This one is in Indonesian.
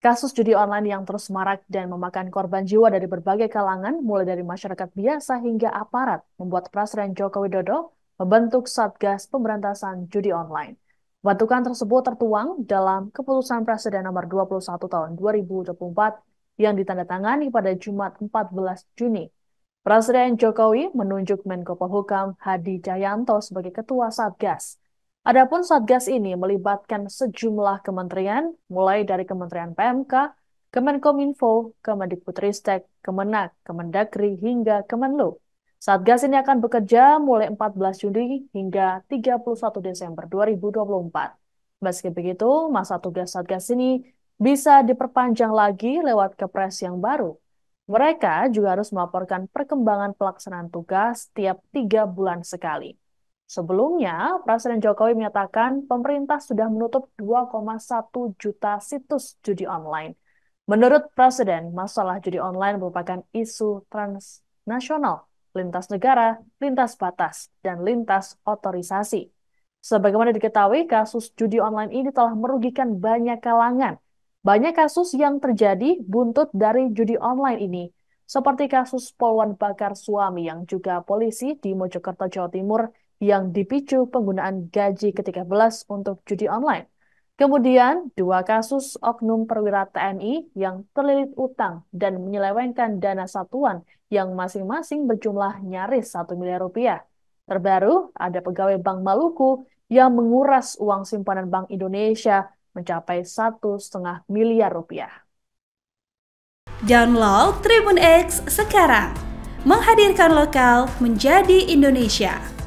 Kasus judi online yang terus marak dan memakan korban jiwa dari berbagai kalangan, mulai dari masyarakat biasa hingga aparat, membuat Presiden Joko Widodo membentuk Satgas Pemberantasan Judi Online. Batukan tersebut tertuang dalam keputusan Presiden nomor 21 tahun 2024 yang ditandatangani pada Jumat 14 Juni. Presiden Jokowi menunjuk Menko Polhukam Hadi Cahyanto sebagai Ketua Satgas. Adapun Satgas ini melibatkan sejumlah kementerian, mulai dari Kementerian PMK, Kemenkominfo, Kemendikbudristek, Kemenak, Kemendagri, hingga Kemenlu. Satgas ini akan bekerja mulai 14 Juni hingga 31 Desember 2024. Meski begitu, masa tugas Satgas ini bisa diperpanjang lagi lewat kepres yang baru. Mereka juga harus melaporkan perkembangan pelaksanaan tugas setiap tiga bulan sekali. Sebelumnya, Presiden Jokowi menyatakan pemerintah sudah menutup 2,1 juta situs judi online. Menurut Presiden, masalah judi online merupakan isu transnasional, lintas negara, lintas batas, dan lintas otorisasi. Sebagaimana diketahui, kasus judi online ini telah merugikan banyak kalangan. Banyak kasus yang terjadi buntut dari judi online ini, seperti kasus poluan bakar suami yang juga polisi di Mojokerto, Jawa Timur yang dipicu penggunaan gaji ke-13 untuk judi online. Kemudian, dua kasus oknum perwira TNI yang terlilit utang dan menyelewengkan dana satuan yang masing-masing berjumlah nyaris satu miliar rupiah. Terbaru, ada pegawai Bank Maluku yang menguras uang simpanan Bank Indonesia mencapai satu setengah miliar rupiah. Download Tribun X sekarang. Menghadirkan lokal menjadi Indonesia.